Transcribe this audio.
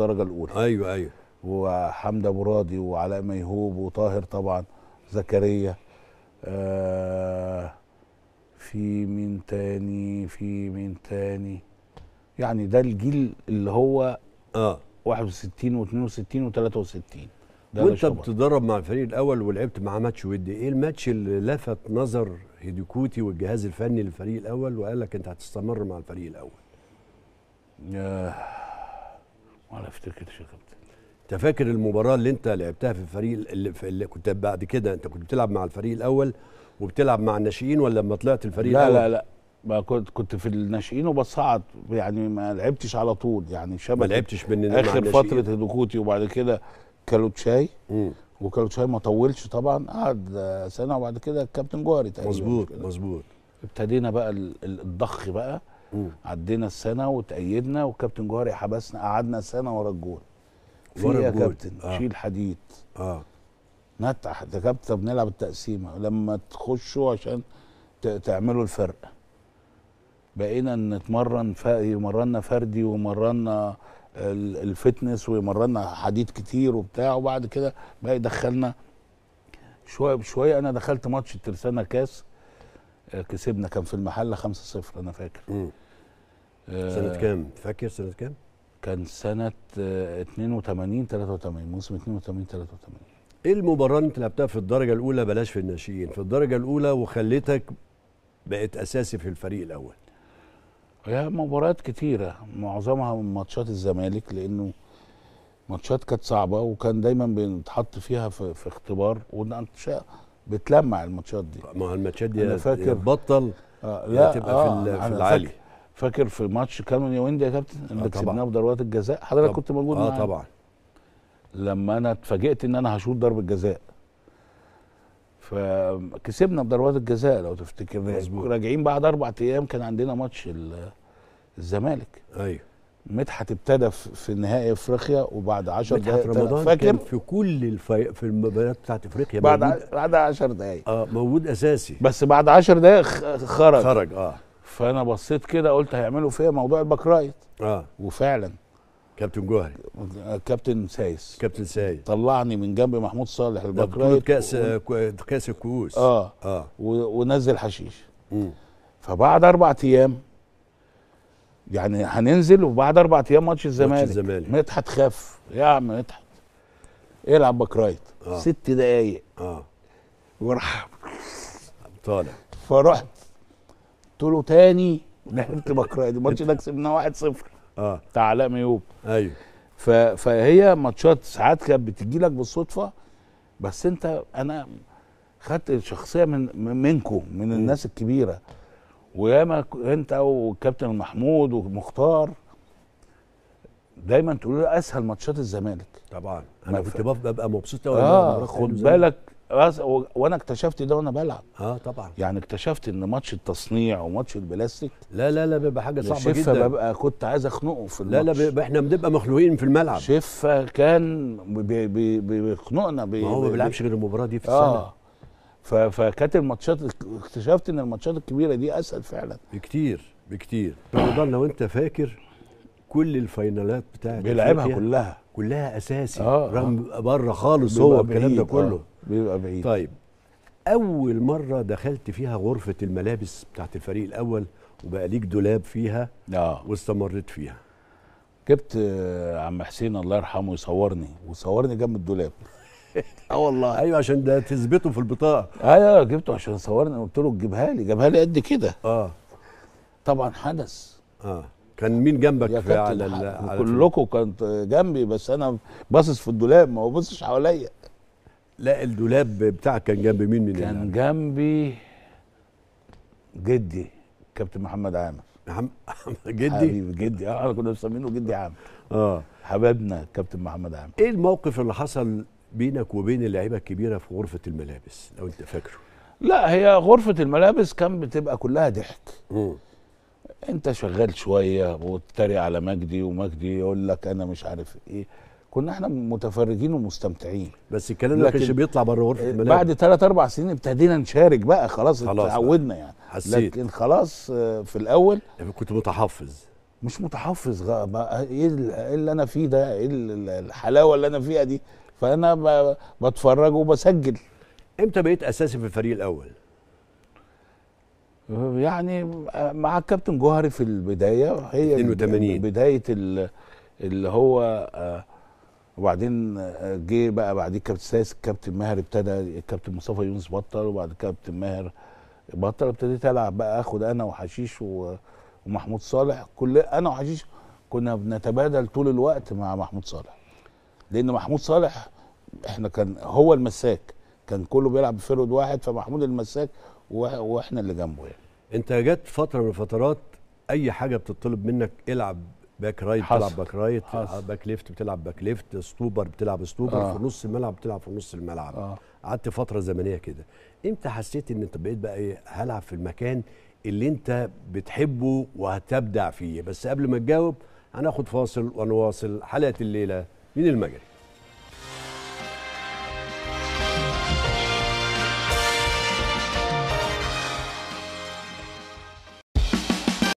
الدرجه الاولى ايوه ايوه وحمده مرادي وعلاء ميهوب وطاهر طبعا زكريا آه في مين تاني في مين تاني يعني ده الجيل اللي هو اه 61 و62 و63 وانت بتدرب مع الفريق الاول ولعبت مع ماتش ودي ايه الماتش اللي لفت نظر هيديكوتي والجهاز الفني للفريق الاول وقال لك انت هتستمر مع الفريق الاول آه ما افتكرش يا كابتن انت فاكر المباراه اللي انت لعبتها في الفريق اللي, في اللي كنت بعد كده انت كنت بتلعب مع الفريق الاول وبتلعب مع الناشئين ولا لما طلعت الفريق لا الاول لا لا ما كنت كنت في الناشئين وبصعد يعني ما لعبتش على طول يعني شبه ما لعبتش من اخر فتره هدوكوتي وبعد كده كالوتشاي وكالوتشاي ما طولش طبعا قعد سنه وبعد كده الكابتن جوهري تقريبا مظبوط مظبوط ابتدينا بقى الضخ بقى مم. عدينا السنه وتأيدنا وكابتن جوهري حبسنا قعدنا سنه ورا الجول في يا كابتن آه. شيل حديد اه نتح ده كابتن بنلعب التقسيمه لما تخشوا عشان تعملوا الفرق بقينا نتمرن ف... يمرنا فردي ومرنا الفتنس ويمرنا حديد كتير وبتاع وبعد كده بقى دخلنا شويه بشويه انا دخلت ماتش الترسانه كاس آه، كسبنا كان في المحله 5-0 انا فاكر مم. آه، سنه كام فاكر سنه كام كان سنه 82 آه، 83 موسم 82 83 ايه المباراه اللي انت لعبتها في الدرجه الاولى بلاش في الناشئين في الدرجه الاولى وخليتك بقت اساسي في الفريق الاول هي مباريات كتيره معظمها من ماتشات الزمالك لانه ماتشات كانت صعبه وكان دايما بنتحط فيها في, في اختبار وانت بتلمع الماتشات دي ما الماتشات دي فاكر بطل آه لا تبقى آه في, في العالي فاكر في ماتش كانون يا ويندي يا كابتن اللي آه كسبناه بضربات الجزاء حضرتك كنت موجود اه طبعا لما انا اتفاجئت ان انا هشوط ضربه جزاء فكسبنا بضربات الجزاء لو تفتكر راجعين بعد اربع ايام كان عندنا ماتش الزمالك ايوه مدحت ابتدى في نهائي افريقيا وبعد 10 دقائق رمضان فاكر كان في كل الفي... في المباريات بتاعت افريقيا بعد بعد 10 دقائق اه موجود اساسي بس بعد 10 دقائق خرج خرج اه فانا بصيت كده قلت هيعملوا فيها موضوع الباك رايت اه وفعلا كابتن جوهري كابتن سايس كابتن سايس طلعني من جنب محمود صالح الباك رايت كاس و... كاس الكؤوس اه اه ونزل حشيش امم فبعد اربع ايام يعني هننزل وبعد اربع ايام ماتش الزمالك ماتش الزمالك مدحت خاف يا عم مدحت العب باك رايت آه. ست دقايق اه وراح طالع فرحت قلت له تاني لعبت باك رايت الماتش ده كسبناه 1-0 اه بتاع علاء ميوب ايوه ف... فهي ماتشات ساعات كانت بتجي لك بالصدفه بس انت انا خدت شخصيه من منكم من الناس الكبيره وياما انت والكابتن محمود ومختار دايما تقولوا لي اسهل ماتشات الزمالك طبعا انا كنت ببقى مبسوط قوي اه خد بالك وانا اكتشفت ده وانا بلعب اه طبعا يعني اكتشفت ان ماتش التصنيع وماتش البلاستيك لا لا لا بيبقى حاجه صعبه جدا شفه ببقى كنت عايز اخنقه في الماتش لا لا بيبقى احنا بنبقى مخنوقين في الملعب شفه كان بيخنقنا بي بي بي ما هو ما بيلعبش غير المباراه دي في آه. السنه آه فكانت الماتشات اكتشفت ان الماتشات الكبيره دي اسهل فعلا بكتير بكتير رمضان لو انت فاكر كل الفاينالات بتاعت بيلعبها كلها كلها اساسي آه رغم آه بره خالص هو الكلام ده كله آه بيبقى بعيد طيب اول مره دخلت فيها غرفه الملابس بتاعت الفريق الاول وبقى ليك دولاب فيها آه واستمريت فيها جبت آه، عم حسين الله يرحمه يصورني وصورني جنب الدولاب اه والله ايوه عشان ده تثبته في البطاقه ايوه جبته عشان صورني قلت له جيبها لي جابها لي قد كده اه طبعا حدث اه كان مين جنبك يا في على, على كلكم كنت جنبي بس انا باصص في الدولاب ما ببصش حواليا لا الدولاب بتاعك كان جنب مين من كان جنبي جدي كابتن محمد عامر محمد جدي حبيبي جدي اه كنا مسمينه جدي عامر اه حبيبنا كابتن محمد عامر ايه الموقف اللي حصل بينك وبين اللعيبه الكبيره في غرفه الملابس لو انت فاكره لا هي غرفه الملابس كان بتبقى كلها ضحك انت شغال شويه وتتريق على مجدي ومجدي يقول لك انا مش عارف ايه كنا احنا متفرجين ومستمتعين بس الكلام ما كانش بيطلع بره غرفه آه، الملابس بعد ثلاث اربع سنين ابتدينا نشارك بقى خلاص اتعودنا يعني حسيت. لكن خلاص آه، في الاول يعني كنت متحفظ مش متحفظ ما... إيه, ايه اللي انا فيه ده ايه الحلاوه اللي انا فيها دي فانا بتفرج وبسجل امتى بقيت اساسي في الفريق الاول يعني مع الكابتن جوهري في البدايه هي 82 بدايه اللي هو آه، وبعدين آه، جه بقى بعديه الكابتن ساس الكابتن ماهر ابتدى الكابتن مصطفى يونس بطل وبعد الكابتن ماهر بطل ابتديت العب بقى اخد انا وحشيش و ومحمود صالح كل انا وحشيش كنا بنتبادل طول الوقت مع محمود صالح لان محمود صالح احنا كان هو المساك كان كله بيلعب بفرود واحد فمحمود المساك واحنا اللي جنبه يعني انت جت فتره من الفترات اي حاجه بتطلب منك العب باك رايت حصل. آه، بتلعب باك رايت حصل. باك ليفت بتلعب باك ليفت ستوبر بتلعب ستوبر آه. في نص الملعب بتلعب في نص الملعب آه. قعدت آه. فتره زمنيه كده امتى حسيت ان انت بقيت بقى ايه هلعب في المكان اللي انت بتحبه وهتبدع فيه بس قبل ما تجاوب هناخد فاصل ونواصل حلقه الليله من المجري